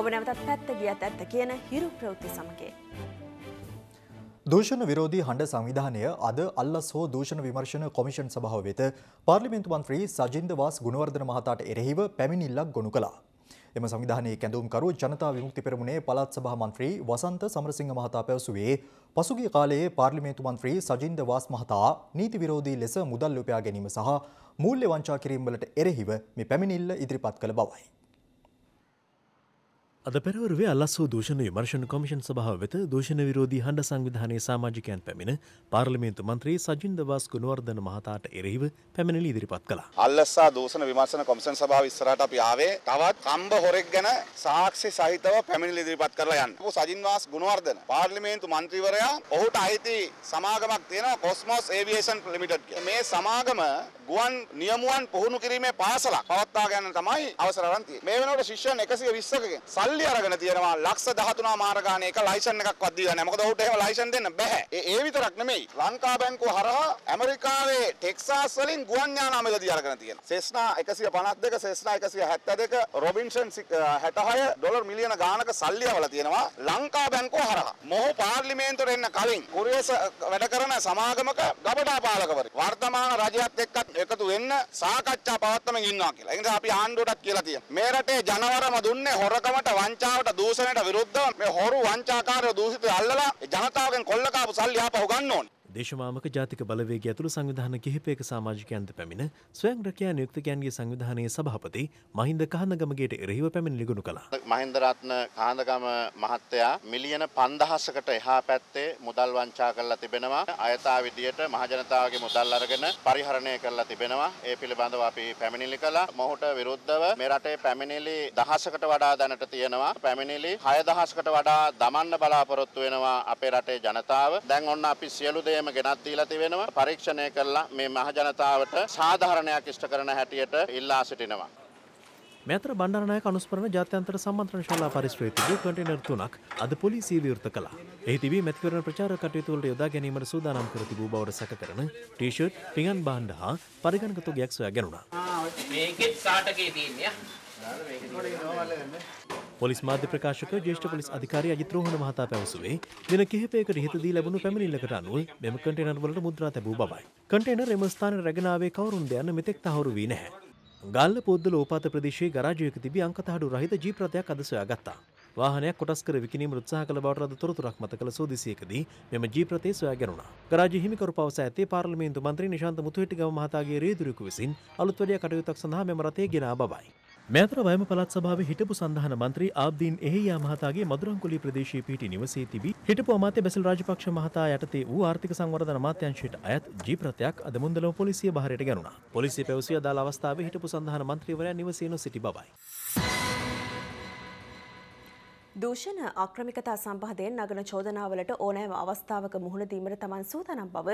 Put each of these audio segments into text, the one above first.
ඔබ නැවතත් පැත්ත ගියත් ඇත්ත කියන හිරු ප්‍රවෘත්ති සමගයේ. දූෂණ විරෝධී හඬ සංවිධානය අද අල්ලස් හෝ දූෂණ විමර්ශන කොමිෂන් සභාව වෙත පාර්ලිමේන්තු මන්ත්‍රී සජින්ද වාස් ගුණවර්ධන මහතාට එරෙහිව පැමිණිල්ලක් ගොනු කළා. එම සංවිධානයේ කැඳවුම්කරු ජනතා විමුක්ති පෙරමුණේ පළාත් සභා මන්ත්‍රී වසන්ත සමරසිංහ මහතා පැවසුවේ පසුගිය කාලයේ පාර්ලිමේන්තු මන්ත්‍රී සජින්ද වාස් මහතා නීති විරෝධී ලෙස මුදල් උපයා ගැනීම සහ මූල්‍ය වංචා කිරීම් වලට එරෙහිව මේ පැමිණිල්ල ඉදිරිපත් කළ බවයි. අද පෙරවරුවේ අල්ලස්සෝ දූෂණ විමර්ශණ කොමිෂන් සභාව වෙත දූෂණ විරෝධී හඬ සංවිධානයේ සාමාජිකයන් පැමිණ පාර්ලිමේන්තු මන්ත්‍රී සජින් දවාස් ගුණවර්ධන මහතාට එරෙහිව පැමිණිලි ඉදිරිපත් කළා. අල්ලස්සා දූෂණ විමර්ශන කොමිෂන් සභාව ඉස්සරහට අපි ආවේ තවත් කම්බ හොරෙක් ගැන සාක්ෂි සහිතව පැමිණිලි ඉදිරිපත් කරලා යන්න. සජින් වාස් ගුණවර්ධන පාර්ලිමේන්තු මන්ත්‍රීවරයා ඔහුට අයිති සමාගමක් තියෙනවා කොස්මොස් ඒවියේෂන් ලිමිටඩ් මේ සමාගම ගුවන් නියමුවන් පුහුණු කිරීමේ පාසලක් පවත්වා ගන්න තමයි අවසර අරන් තියෙන්නේ. මේ වෙනකොට ශිෂ්‍යයන් 120 කගෙන් සල්ලි අරගෙන තියෙනවා ලක්ෂ 13 මාර්ගාන එක ලයිසන් එකක්වත් දීලා නැහැ. මොකද ඔහුට එහෙම ලයිසන් දෙන්න බෑ. ඒ ඒ විතරක් නෙමෙයි. ලංකා බැංකුව හරහා ඇමරිකාවේ ටෙක්සාස් වලින් ගුවන් යාන අමලදී අරගෙන තියෙනවා. සෙස්නා 152, සෙස්නා 172, රොබින්සන් 66 ඩොලර් මිලියන ගානක සල්ලි අවලා තියෙනවා ලංකා බැංකුව හරහා. මොහු පාර්ලිමේන්තුවට එන්න කලින් කුරියස වැඩ කරන සමාගමක ගබඩා පාලකවරයෙක් වර්තමාන රජයත් එක්ක එකතු වෙන්න සාකච්ඡා පවත්වමින් ඉන්නවා කියලා. ඒ නිසා අපි ආණ්ඩුවටත් කියලා තියෙනවා. මේ රටේ ජනවරම දුන්නේ හොරකමට වංචාවට දූෂණයට විරුද්ධව මේ හොරු වංචාකාරයෝ දූෂිතය අල්ලලා ජනතාවගෙන් කොල්ල කාපු සල්ලි ආපහු ගන්න ඕනේ. දේශමාමක ජාතික බලවේග ඇතුළු සංවිධාන කිහිපයක සමාජිකයන්ද පැමිණ ස්වයං රැකයා නියුක්තකයන්ගේ සංවිධානයේ සභාපති මහින්ද කහඳගමගේට එරහිව පැමිණ ලිගුණු කළා. මහින්දරත්න කහඳගම මහත්තයා මිලියන 5000කට එහා පැත්තේ මුදල් වංචා කරලා තිබෙනවා. අයථා විදියට මහජනතාවගේ මුදල් අරගෙන පරිහරණය කරලා තිබෙනවා. ඒ පිළිබඳව අපි පැමිණිලි කළා. මොහුට විරුද්ධව මේ රටේ පැමිණිලි දහසකට වඩා දැනට තියෙනවා. පැමිණිලි 6000කට වඩා දමන්න බලාපොරොත්තු වෙනවා අපේ රටේ ජනතාව. දැන් ඔන්න අපි සියලු දේ නිර්ණයම ගෙනත් දීලා තිබෙනවා. පරීක්ෂණය කරලා මේ මහජනතාවට සාධාරණයක් ඉෂ්ට කරන හැටියට ඉල්ලා සිටිනවා. මෙතර බණ්ඩාරනායක අනුස්මරණ ජාත්‍යන්තර සම්මන්ත්‍රණ ශාලා පරිශ්‍රයේදී කන්ටේනර් තුනක් අද පොලිසිය විවෘත කළා. එහි තිබී මැතිවරණ ප්‍රචාර කටයුතු වලට යොදා ගැනීමට සූදානම් කර තිබූ බවට සැක කරන ටී-ෂර්ට්, පිඟන් භාණ්ඩ හා පරිගණක තොගයක් සොයා ගැනුණා. මේකෙත් සාටකේ තියෙන්නේ. පොලිස් මාධ්‍ය ප්‍රකාශක ජේෂ්ඨ පොලිස් අධිකාරී අජිත් රෝහණ මහතා පැවසුවේ දින කිහිපයකට ඉහතදී ලැබුණු පැමිණිල්ලකට අනුව මෙම කන්ටේනර්වලට මුද්‍රා තැබූ බවයි. කන්ටේනර් එම ස්ථානයේ රැගෙන ආවේ කවුරුන්ද යන්න මෙතෙක් තහවුරු වී නැහැ. ගල්ල පොද්දල ඕපාත ප්‍රදේශයේ ගරාජයක තිබී අංකතහඩු රහිත ජීප් රථයක් අද සොයා ගත්තා. වාහනයක් කොටස් කර විකිනීම උත්සාහ කළ බවට ලද තොරතුරක් මත කළ සෝදිසියකදී මෙම ජීප් රථය සොයා ගැනුණා. ගරාජ හිමිකරු පවසා ඇත්තේ පාර්ලිමේන්තු මන්ත්‍රී නිශාන්ත මුතුහෙට්ටිගම මහතාගේ රියදුරෙකු විසින් අලුත් වැඩියා කටයුත්තක් සඳහා මෙම රථය ගෙනා බවයි. මෙතර වයම පළත් සභාවේ හිටපු සඳහන මන්ත්‍රී ආබ්දීන් එහෙයා මහතාගේ මදුරංකුලි ප්‍රදේශයේ පිහිටි නිවසේ තිබී හිටපු අමාත්‍ය බැසිල් රාජපක්ෂ මහතා යටතේ වූ ආර්ථික සංවර්ධන අමාත්‍යාංශයට අයත් ජීප්‍රතයක් අද මුන්දලව පොලිසිය බහරයට ගැනුණා. පොලිසිය පැවසුවේ අදාළ අවස්ථාවේ හිටපු සඳහන මන්ත්‍රීවරයා නිවසේ නොසිටි බවයි. දූෂණ අක්‍රමිකතා සම්බන්ධයෙන් නගන චෝදනාවලට ඕනෑම අවස්ථාවක මුහුණ දීමට තමන් සූදානම් බව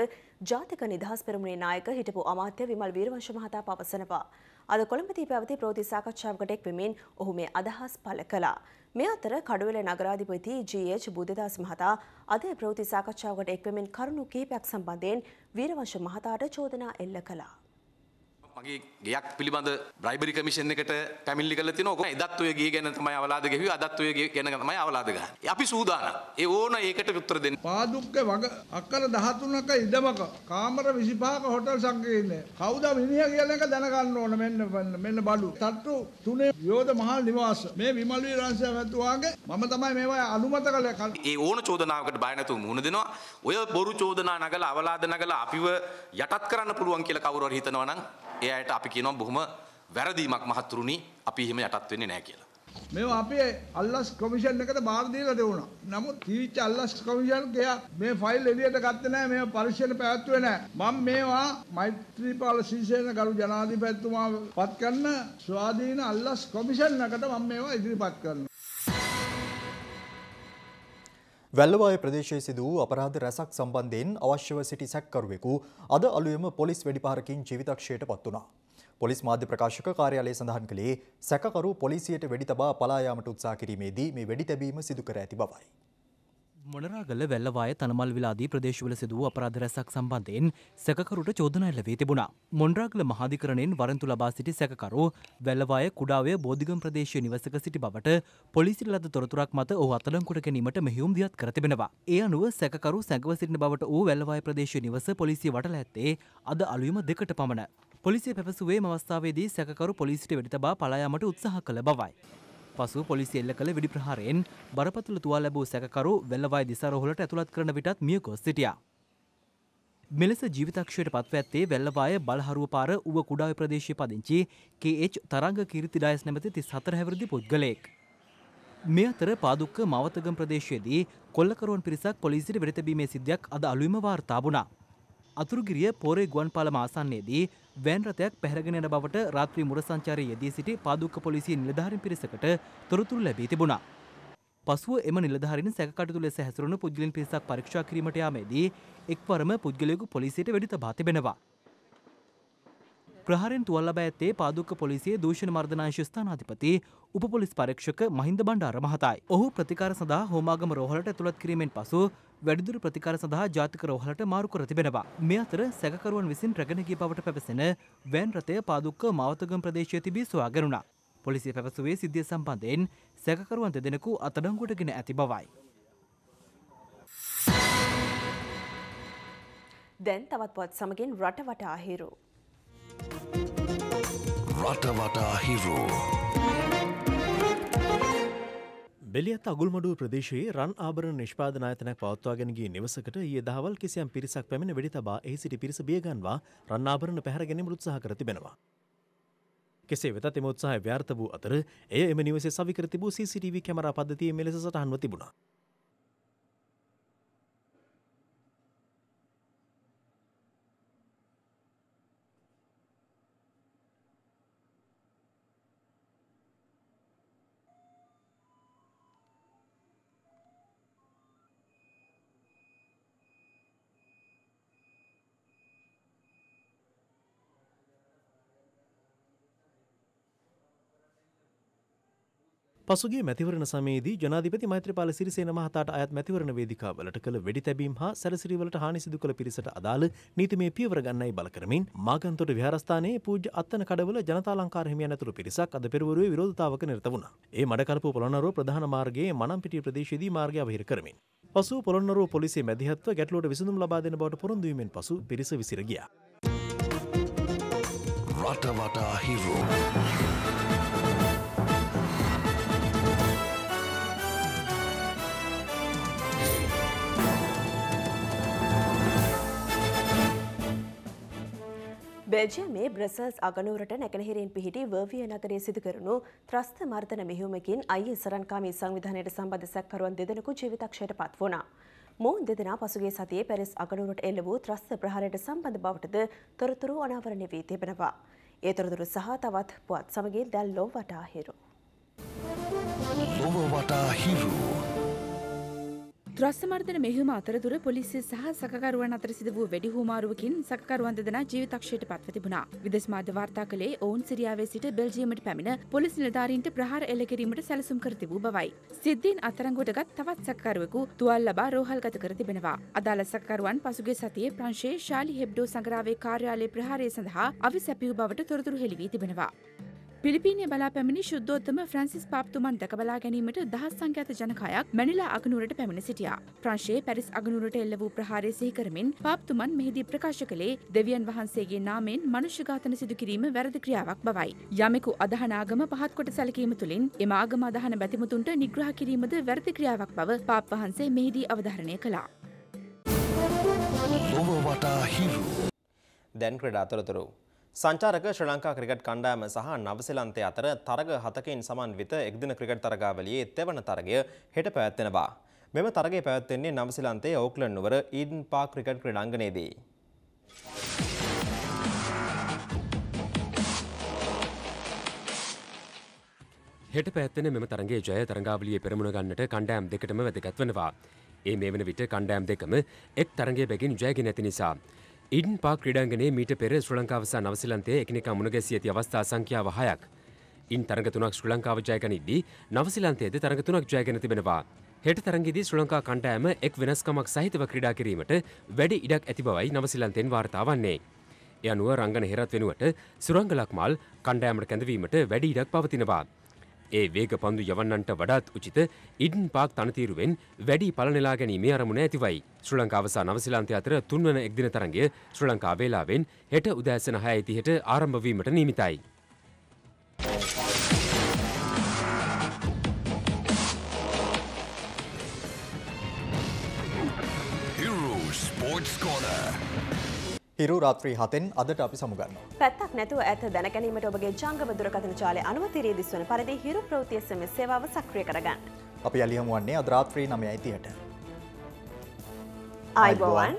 ජාතික නිදහස් පෙරමුණේ නායක හිටපු අමාත්‍ය විමල් වීරවංශ මහතා පවසනවා. අද කොළඹදී පැවති ප්‍රවෘත්ති සාකච්ඡාවකට එක් වෙමින් ඔහු මේ අදහස් පළ කළා. මේ අතර කඩුවෙල නගරාධිපති ජී.එච්. බුද්ධදාස් මහතා අද ප්‍රවෘත්ති සාකච්ඡාවකට එක් වෙමින් කරුණු කිහිපයක් සම්බන්ධයෙන් වීරවංශ මහතාට චෝදනා එල්ල කළා. මගේ ගයක් පිළිබඳ බ්‍රයිබරි කමිෂන් එකට පැමිල්ලි කරලා තිනෝ කොහොම එදත් ඔය ගේ ගැන තමයි අවලාද ගෙවි අදත් ඔය ගේ ගැන තමයි අවලාද ගහන්නේ අපි සූදානම් ඒ ඕන ඒකට උත්තර දෙන්න පාදුක්ක වග අක්කර 13ක ඉඩමක කාමර 25ක හොටල් සංකේ ඉන්නේ කවුද මිනිහා කියන එක දැනගන්න ඕන මෙන්න මෙන්න බඩු තට්ටු තුනේ යෝධ මහල් නිවාස මේ විමල් විරංශය වැතුවාගේ මම තමයි මේවා අනුමත කළේ ඒ ඕන චෝදනාවකට බය නැතුව මුහුණ දෙනවා ඔය බොරු චෝදනා නගලා අවලාද නගලා අපිව යටත් කරන්න පුළුවන් කියලා කවුරු හරි හිතනවා නම් ඒ අයට අපි කියනවා බොහොම වැරදීමක් මහතුරුනි අපි එහෙම යටත් වෙන්නේ නැහැ කියලා. මේවා අපි අල්ලස් කොමිෂන් එකට බාර දීලා දෙවුණා. නමුත් තීවිච්ච අල්ලස් කොමිෂන් ගියා මේ ෆයිල් එළියට ගත්තේ නැහැ. මේවා පරීක්ෂණ පැවැත්වුවේ නැහැ. මම මේවා මෛත්‍රීපාල සිරිසේන ගරු ජනාධිපතිතුමා පත් කරන ස්වාධීන අල්ලස් කොමිෂන් එකට මම මේවා ඉදිරිපත් කරනවා. වැල්ලවාය ප්‍රදේශයේ සිදු වූ අපරාධ රැසක් සම්බන්ධයෙන් අවශ්‍යව සිටි සැකකරුවෙකු අද අලුයම පොලිස් වෙඩිපහරකින් ජීවිතක්ෂයට පත් වුණා. පොලිස් මාධ්‍ය ප්‍රකාශක කාර්යාලය සඳහන් කළේ සැකකරු පොලිසියට වෙඩි තබා පලා යාමට උත්සාහ කිරීමේදී මේ වෙඩි තැබීම සිදු කර ඇති බවයි. මොනරාගල වැල්ලවාය තනමල් විලාදී ප්‍රදේශවල සිදුව අපරාධ රැසක් සම්බන්ධයෙන් සැකකරුට චෝදනා එල්ල වී තිබුණා. මොණරාගල මහාධිකරණයෙන් වරන්තු ලබා සිටි සැකකරු වැල්ලවාය කුඩාවේ බෝධිගම් ප්‍රදේශයේ නිවසක සිටි බවට පොලිසියට ලද තොරතුරක් මත ඔහු අත්අඩංගුවට ගැනීමට මෙහෙයුම් දියත් කර තිබෙනවා. ඒ අනුව සැකකරු සැඟව සිටින බවට ඌ වැල්ලවාය ප්‍රදේශයේ නිවස පොලිසිය වටලා ඇත්තේ අද අලුයම දෙකට පමණ. පොලිසිය පැවසුවේ මවස්ථාවේදී සැකකරු පොලිසියට වෙඩි තබා පලා යාමට උත්සාහ කළ බවයි. පසු පොලිසිය එල්ල කළ වෙඩි ප්‍රහාරයෙන් බරපතල තුවා ලැබූ සැකකරු වෙල්ලවයි දිසාරෝහලට ඇතුළත් කරන විටත් මියගොස් සිටියා. මෙලෙස ජීවිතක්ෂයට පත්ව ඇත්තේ වෙල්ලවාය බලහරුව පාර ඌව කුඩාව ප්‍රදේශය පදිංචි KH තරංග කීර්ති ඩයස් නැමති 34 හැවිරිදි පුද්ගලයෙක්. මේ අතර පාදුක්ක මවතගම් ප්‍රදේශයේදී කොල්ලකරුවන් පිරිසක් පොලිසියට වෙඩි තැබීමේ සිද්ධියක් අද අලුයම වාර්තා වුණා. අතුරුගිරිය පෝරේ ගුවන්පාලම ආසන්නයේදී වෑන් රථයක් පැහැරගෙන යන බවට රාත්‍රී මුර සංචාරයේ යෙදී සිටි පාදුක්ක පොලිසිය නිලධාරීන් පිරිසකට තොරතුරු ලැබී තිබුණා. පසුව එම නිලධාරීන් සැකකටයුතු ලෙස හැසිරුණු පුද්ගලයන් පිරිසක් පරීක්ෂා කිරීමට යාමේදී එක්වරම පුද්ගලයෙකු පොලිසියට වෙඩි තබා තිබෙනවා. ප්‍රහරෙන් තුවල්ලබ ඇත්තේ පාදුක්ක පොලිසියේ දූෂණ මර්ධනාංශ ස්ථානාධිපති උපපොලිස් පරීක්ෂක මහින්ද බණ්ඩාර මහතායි. ඔහු ප්‍රතිකාර සඳහා හෝමාගම රෝහලට ඇතුළත් කිරීමෙන් පසු වැඩිදුර ප්‍රතිකාර සඳහා ජාතික රෝහලට මාරු කර තිබෙනවා. මේ අතර සැකකරුවන් විසින් රැගෙන ගිය බවට පැවසෙන වෑන් රථය පාදුක්ක මාවතගම ප්‍රදේශයේ තිබී සොයාගැනුණා. පොලිසිය පැවසුවේ සිද්ධිය සම්බන්ධයෙන් සැකකරුවන් දෙදෙනෙකු අතඩංගුවටගෙන ඇති බවයි. දැන් තවත් පොත් සමගින් රට වටා හිරු රටවටා හිරෝ. ෙලියත් අගුල්මඩුව ප්‍රදේශයේ රන් ආභරණ නිෂ්පාදනායතනයක් පවත්වාගෙනගේ නිවසකට ඒ දහවල් කිසියම් පිරිසක් පැමිණ වෙඩි තබා ඒ සිටි පිරිස බියගන්වා රන්නාභරණ පැහැරගැනීම උත්සාහ කර තිබෙනවා. කෙසේ වෙතත් එම උත්සාහය ව්‍යාර්ථ වූ අතර එය එම නිවසේ සවිකර තිබූ CCTV කැමරා පද්ධතියේ මෙලෙස සටහන්ව තිබුණා. පසුගිය මැතිවරණ සමයේදී ජනාධිපති මෛත්‍රීපාල සිරිසේන මහතාට අයත් මැතිවරණ වේදිකාවලට කළ වෙඩි තැබීම් හා සැරසිරිවලට හානි සිදු කළ පිරිසට අදාළ නීතිමය පියවර ගන්නයි බල කරමින් මාගන්තොට විහාරස්ථානයේ පූජ්‍ය අත්තන කඩවල ජනතාලංකාර හිමියන් ඇතුළු පිරිසක් අද පෙරවරුවේ විරෝධතාවක නිරත වුණා. ඒ මඩකලපුව පොළොන්නරුව ප්‍රධාන මාර්ගයේ මනම්පිටිය ප්‍රදේශයේදී මාර්ගය අවහිර කරමින් පසු පොළොන්නරුව පොලිසිය මැදිහත්ව ගැටලුවට විසඳුම් ලබා දෙන බවට පොරොන්දු වීමෙන් පසු පිරිස විසිර ගියා. රටවටා හිරෝ බෙල්ජියමේ බ්‍රසල්ස් අගනුවරට නැගෙනහිරින් පිහිටි වර්විය නගරයේ සිදු කරනු ත්‍රස්ත මර්ධන මෙහෙයුමකින් අයිඑස් සරන්කාමී සංවිධානයට සම්බන්ධ සැකකරුවන් දෙදෙනෙකු ජීවිතක්ෂයට පත් වුණා. මොවුන් දෙදෙනා පසුගිය සතියේ පැරිස් අගනුවරට එල්ල වූ ත්‍රස්ත ප්‍රහාරයට සම්බන්ධ බවටද තොරතුරු අනාවරණය වී තිබෙනවා. ඒ තොරතුරු සහ තවත් පුවත් සමගින් දැන් ලොව වටා හිරු. ලොව වටා හිරු. ත්‍රස්මර්ධන මෙහිම අතරතුර පොලිසිය සහ සකකරුවන් අතර සිද වූ වැඩි හුමාරුවකින් සකකරුවන් දෙදෙනා ජීවිතක්ෂයට පත්ව තිබුණා. විදේශ මාධ්‍ය වාර්තා කළේ ඔවුන් සිරියාවේ සිට බෙල්ජියමට පැමිණ පොලිස් නිලධාරීන්ට ප්‍රහාර එල්ල කිරීමට සැලසුම් කර තිබූ බවයි. සිද්ධීන් අත්අඩංගුවටගත් තවත් සකකරුවෙකු තුවාල ලබා රෝහල්ගත කර තිබෙනවා. අදාළ සකකරුවන් පසුගිය සතියේ ප්‍රංශයේ ශාලි හෙබ්ඩෝ සංග්‍රාවේ කාර්යාලයේ ප්‍රහාරය සඳහා අවි සැපියූ බවට තොරතුරු හෙළි වී තිබෙනවා. පිලිපීනය බලා පැමිණි ශුද්ධෝත්තම ෆ්‍රන්සිස් පාප්තුමන් දැකබලා ගැනීමට දහස් සංඛ්‍යාත ජනකායක් මැනිලා අගනුවරට පැමිණ සිටියා. ප්‍රංශයේ පැරිස් අගනුවරට එල්ල වූ ප්‍රහාරය සිහි කරමින් පාප්තුමන් මෙහිදී ප්‍රකාශ කළේ දෙවියන් වහන්සේගේ නාමයෙන් මනුෂ්‍ය ඝාතන සිදු කිරීම වැරදි ක්‍රියාවක් බවයි. යමෙකු අදහන ආගම පහත් කොට සැලකීම තුළින් එම ආගම අදහන බැතිමතුන්ට නිග්‍රහ කිරීමද වැරදි ක්‍රියාවක් බව පාප් වහන්සේ මෙහිදී අවධාරණය කළා. ලොව වටා හිරු දැන් ක්‍රඩ අතරතුරු සංචාරක ශ්‍ර ලංකා ක්‍රිකට් කණ්ඩායම සහ නවසිලන්තය අතර තරග හතකින් සමන්විත එක්දින ක්‍රිකට් තරගාවලියේ තෙවන තරගය හෙට පැවැත්වෙනවා. මෙම තරගේ පැවැත්වෙන්නේ නවසිලන්තේ ඔවුක්ලන් නුවර ඊඩන් පාක් ක්‍රිකට් ක්‍රඩංගනයේදී. හෙට පැත්තන මෙම තරගේ ජය තරගාවලිය පෙරමුණ ගන්නට කණ්ඩෑම් දෙකටම වැදගත්වනවා. ඒ මේ වන විට කණ්ඩෑම් දෙකම එක් තරගේ බැගින් ජයගෙන ඇති නිසා. ඉඩන් පාක් ක්‍රඩාගනේ මීට පෙර ශ්‍ර ලංකාවසා නවසිලන්තේ එකනෙක මුණගැසි ඇති අවස්ථා සංඛ්‍යාව හයක්. ඉන් තරග තුනක් ශ්‍ර ලංකාව ජයගනිද්දී නවසිලන්තයේද තරග තුනක් ජයගෙන තිබෙනවා. හෙට තරගේදී ශ්‍ර ලංකා කණ්ඩායම එක් වෙනස්කමක් සහිතව ක්‍රීඩා කිරීමට වැඩි ඉඩක් ඇති බවයි නවසිලන්තෙන් වාර්තා වන්නේ. එ අනුව රංගන හෙරත් වෙනුවට සුරංගලක් මල් කණ්ඩායමට කැඳවීමට වැඩි ඉඩක් පවතිනවා. ඒ වේග පන්දු යවන්නන්ට වඩාත් උචිත ඉඩන් පාක් තනතීරුවෙන් වැඩි පලනෙලා ගැනීමේ අරමුණ ඇතිවයි. ශ්‍ර ලංකාවසා නවසිලාන්තය අතර තුන්වන එක්දින තරගේ ශ්‍ර ලංකා වේලාවෙන් හෙට උදෑසන හයඇතිහට ආරම්භවීමට නීමිතයි. හිරු රාත්‍රී හතෙන් අදට අපි සමුගන්නවා. පැත්තක් නැතුව ඇත දැනගැනීමට ඔබගේ ජංගම දුරකථන ජාලය අනුව තිරේ දිස්වන පරිදි හිරු ප්‍රවෘත්ති SMS සේවාව සක්‍රිය කරගන්න. අපි යලි හමුවන්නේ අද රාත්‍රී 9:30ට. ආයිබෝවන්